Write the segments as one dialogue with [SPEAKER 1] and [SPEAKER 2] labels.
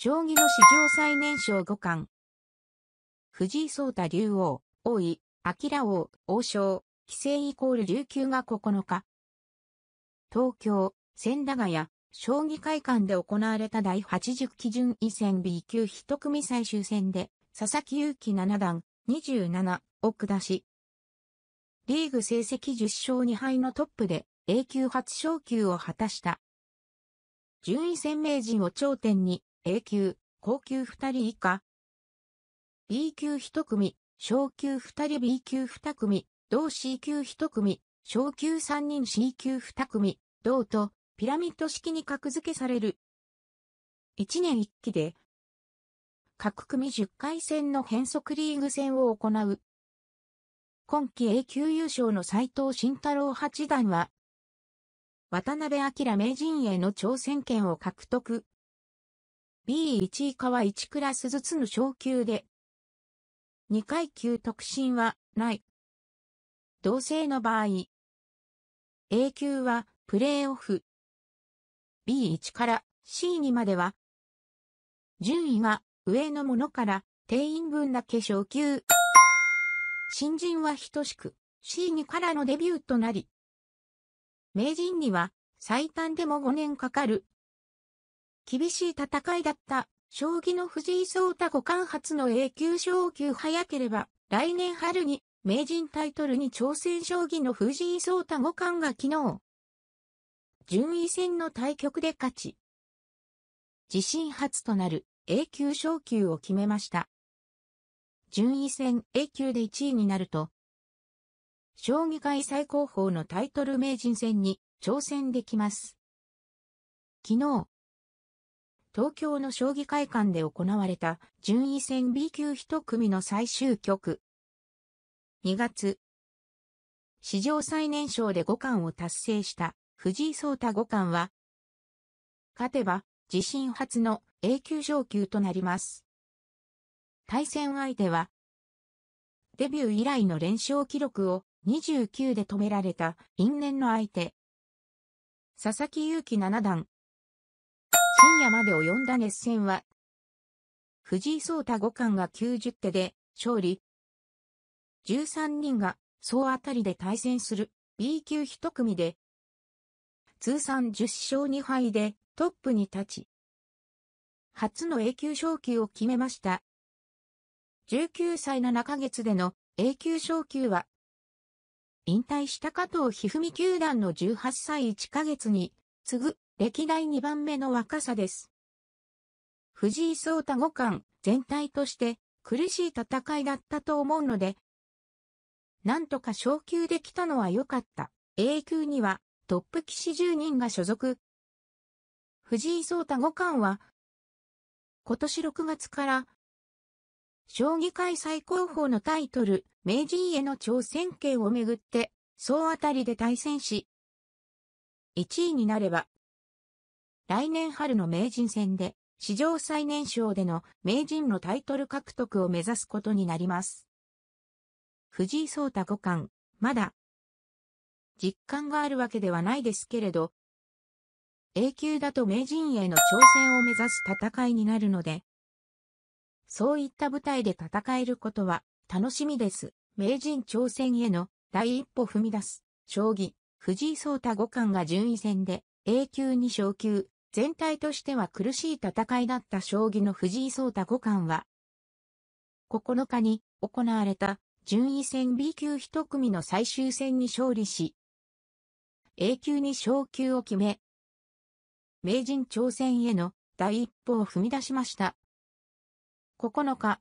[SPEAKER 1] 将棋の史上最年少五冠。藤井聡太竜王、王位、明王、王将、棋聖イコール琉球が9日。東京、千駄ヶ谷、将棋会館で行われた第80基準位戦 B 級一組最終戦で、佐々木祐希七段、27を下し、リーグ成績10勝2敗のトップで A 級初昇級を果たした。順位戦名人を頂点に A 級、高級2人以下。B 級1組、小級2人 B 級2組、同 C 級1組、小級3人 C 級2組、同とピラミッド式に格付けされる。1年1期で、各組10回戦の変則リーグ戦を行う。今季 A 級優勝の斎藤慎太郎八段は、渡辺明名人への挑戦権を獲得。B1 以下は1クラスずつの昇級で、2階級特進はない。同性の場合、A 級はプレーオフ、B1 から C2 までは、順位が上のものから定員分だけ昇級。新人は等しく C2 からのデビューとなり、名人には最短でも5年かかる厳しい戦いだった、将棋の藤井聡太五冠初の A 級昇級早ければ、来年春に名人タイトルに挑戦将棋の藤井聡太五冠が昨日、順位戦の対局で勝ち、自身初となる A 級昇級を決めました。順位戦 A 級で1位になると、将棋界最高峰のタイトル名人戦に挑戦できます。昨日、東京の将棋会館で行われた順位戦 B 級1組の最終局。2月、史上最年少で五冠を達成した藤井聡太五冠は、勝てば自身初の A 級上級となります。対戦相手は、デビュー以来の連勝記録を29で止められた因縁の相手。佐々木勇気七段、深夜まで及んだ熱戦は、藤井聡太五冠が90手で勝利。13人が総当たりで対戦する B 級一組で、通算10勝2敗でトップに立ち、初の A 級昇級を決めました。19歳7ヶ月での A 級昇級は、引退した加藤一二三球団の18歳1ヶ月に次ぐ歴代2番目の若さです。藤井聡太五冠全体として苦しい戦いだったと思うので、なんとか昇級できたのは良かった。A 級にはトップ棋士10人が所属。藤井聡太五冠は、今年6月から、将棋界最高峰のタイトル、名人への挑戦権をめぐって、総当たりで対戦し、1位になれば来年春の名人戦で、史上最年少での名人のタイトル獲得を目指すことになります。藤井聡太五冠、まだ、実感があるわけではないですけれど、A 級だと名人への挑戦を目指す戦いになるので、そういった舞台で戦えることは楽しみです。名人挑戦への第一歩踏み出す、将棋、藤井聡太五冠が順位戦で A 級に昇級、全体としては苦しい戦いだった将棋の藤井聡太五冠は、9日に行われた順位戦 B 級1組の最終戦に勝利し、A 級に昇級を決め、名人挑戦への第一歩を踏み出しました。9日、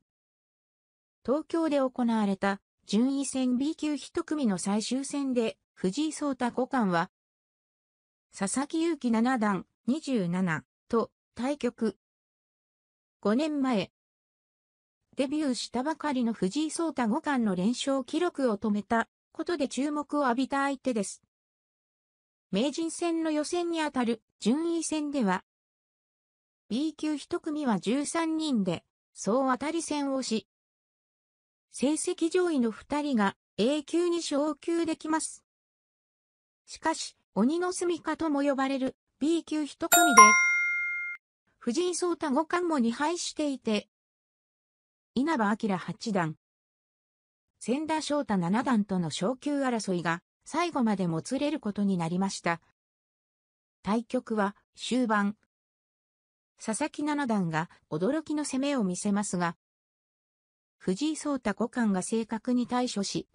[SPEAKER 1] 東京で行われた順位戦 B 級1組の最終戦で藤井聡太五冠は、佐々木勇気七段、27と対局。5年前、デビューしたばかりの藤井聡太五冠の連勝記録を止めたことで注目を浴びた相手です。名人戦の予選にあたる順位戦では、B 級1組は13人で、総当たり戦をし、成績上位の2人が A 級に昇級できます。しかし、鬼の住処とも呼ばれる B 級一組で、藤井聡太五冠も2敗していて、稲葉明八段、千田翔太七段との昇級争いが最後までもつれることになりました。対局は終盤。佐々木七段が驚きの攻めを見せますが、藤井聡太五冠が正確に対処し、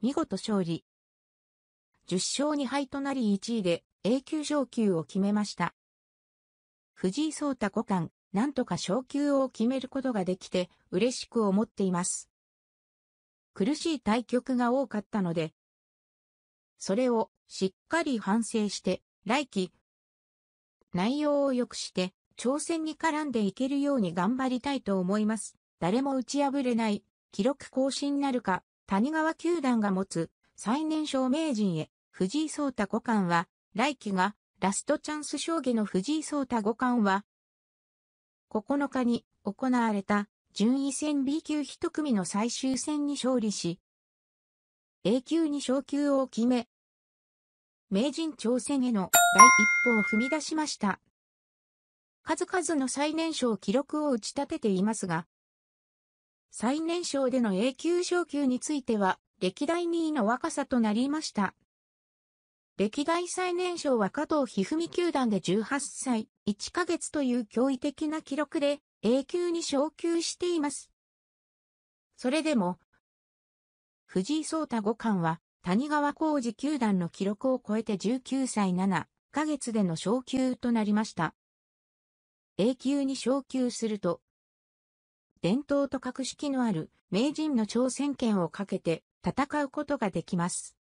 [SPEAKER 1] 見事勝利。10勝2敗となり1位で A 級昇級を決めました。藤井聡太五冠、なんとか昇級を決めることができて嬉しく思っています。苦しい対局が多かったので、それをしっかり反省して、来季、内容を良くして、挑戦に絡んでいけるように頑張りたいと思います。誰も打ち破れない、記録更新なるか、谷川球団が持つ最年少名人へ、藤井聡太五冠は、来季がラストチャンス将棋の藤井聡太五冠は、9日に行われた順位戦 B 級1組の最終戦に勝利し、A 級に昇級を決め、名人挑戦への第一歩を踏み出しました。数々の最年少記録を打ち立てていますが、最年少での A 級昇級については、歴代2位の若さとなりました。歴代最年少は加藤一二三球団で18歳1ヶ月という驚異的な記録で A 級に昇級しています。それでも、藤井聡太五冠は谷川浩二球団の記録を超えて19歳7ヶ月での昇級となりました。A 級に昇級すると、伝統と格式のある名人の挑戦権をかけて戦うことができます。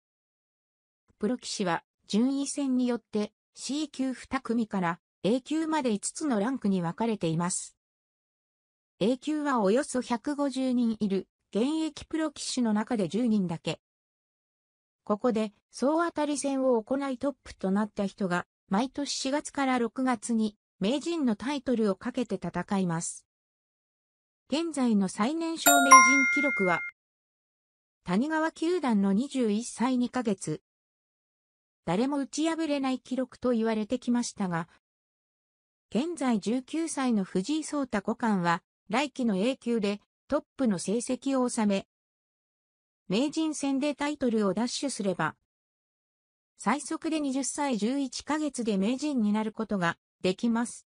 [SPEAKER 1] プロ棋士は順位戦によって C 級2組から A 級まで5つのランクに分かれています。A 級はおよそ150人いる現役プロ棋士の中で10人だけ。ここで総当たり戦を行いトップとなった人が毎年4月から6月に名人のタイトルをかけて戦います。現在の最年少名人記録は、谷川球団の21歳2ヶ月、誰も打ち破れない記録と言われてきましたが、現在19歳の藤井聡太五冠は、来期の A 級でトップの成績を収め、名人戦でタイトルを奪取すれば、最速で20歳11ヶ月で名人になることができます。